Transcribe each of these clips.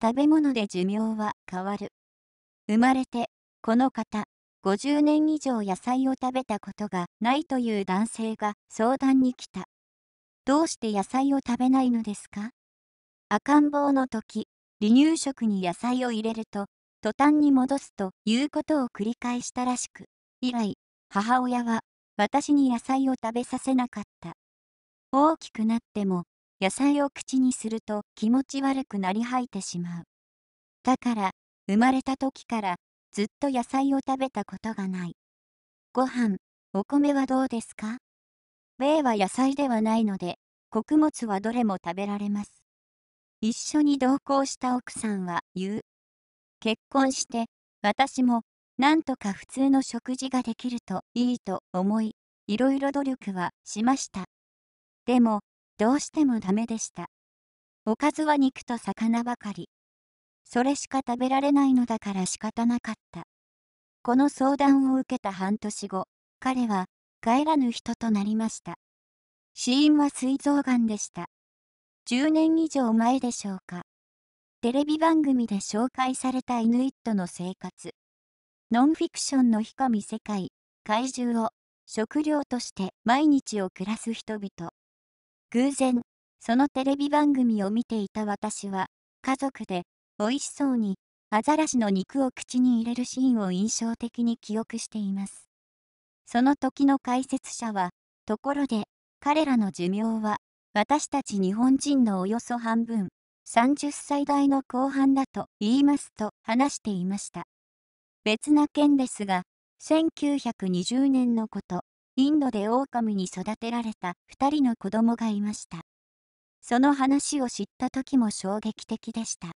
食べ物で寿命は変わる。生まれて、この方、50年以上野菜を食べたことがないという男性が相談に来た。どうして野菜を食べないのですか赤ん坊の時、離乳食に野菜を入れると、途端に戻すということを繰り返したらしく、以来、母親は私に野菜を食べさせなかった。大きくなっても野菜を口にすると気持ち悪くなり吐いてしまう。だから、生まれた時からずっと野菜を食べたことがない。ご飯、お米はどうですか米は野菜ではないので、穀物はどれも食べられます。一緒に同行した奥さんは言う。結婚して、私も、なんとか普通の食事ができるといいと思い、いろいろ努力はしました。でも、どうしてもダメでした。おかずは肉と魚ばかり。それしか食べられないのだから仕方なかった。この相談を受けた半年後、彼は帰らぬ人となりました。死因は膵臓がんでした。10年以上前でしょうか。テレビ番組で紹介されたイヌイットの生活。ノンフィクションの非神世界、怪獣を食料として毎日を暮らす人々。偶然、そのテレビ番組を見ていた私は、家族で、美味しそうに、アザラシの肉を口に入れるシーンを印象的に記憶しています。その時の解説者は、ところで、彼らの寿命は、私たち日本人のおよそ半分、30歳代の後半だと言いますと話していました。別な件ですが、1920年のこと、インドで狼に育てられた2人の子供がいました。その話を知った時も衝撃的でした。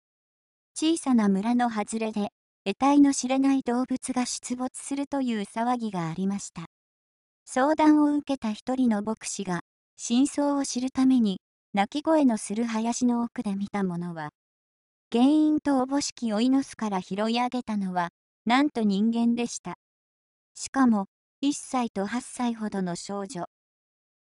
小さな村の外れで、得体の知れない動物が出没するという騒ぎがありました。相談を受けた一人の牧師が、真相を知るために、鳴き声のする林の奥で見たものは、原因とおぼしきおイノスから拾い上げたのは、なんと人間でした。しかも、1歳と8歳ほどの少女。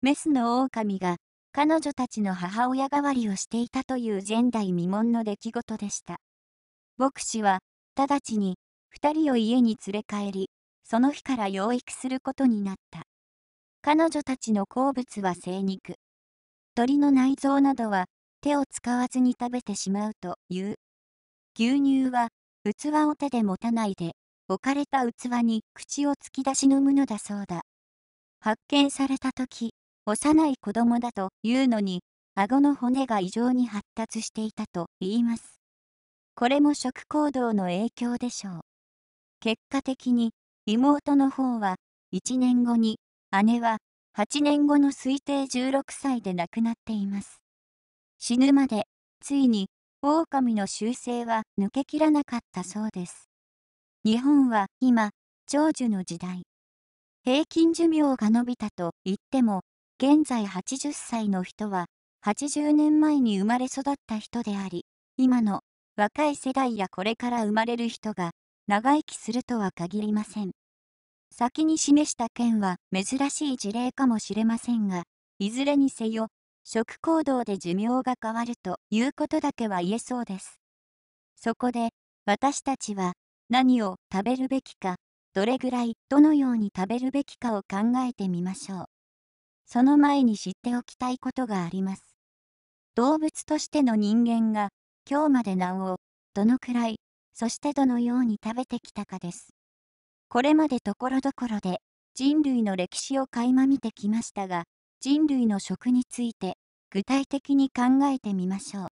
メスの狼が彼女たちの母親代わりをしていたという前代未聞の出来事でした。牧師は直ちに2人を家に連れ帰り、その日から養育することになった。彼女たちの好物は精肉。鳥の内臓などは手を使わずに食べてしまうという。牛乳は器を手で持たないで置かれた器に口を突き出し飲むのだそうだ。発見された時、幼い子供だというのに、顎の骨が異常に発達していたと言います。これも食行動の影響でしょう。結果的に、妹の方は、1年後に、姉は、8年後の推定16歳で亡くなっています。死ぬまで、ついに、狼の習性は抜けきらなかったそうです。日本は今、長寿の時代。平均寿命が伸びたと言っても、現在80歳の人は、80年前に生まれ育った人であり、今の若い世代やこれから生まれる人が長生きするとは限りません。先に示した件は珍しい事例かもしれませんが、いずれにせよ、食行動で寿命が変わるということだけは言えそうです。そこで、私たちは何を食べるべきか、どれぐらい、どのように食べるべきかを考えてみましょう。その前に知っておきたいことがあります。動物としての人間が、今日まで何を、どのくらい、そしてどのように食べてきたかです。これまでところどころで、人類の歴史を垣間見てきましたが、人類の食について、具体的に考えてみましょう。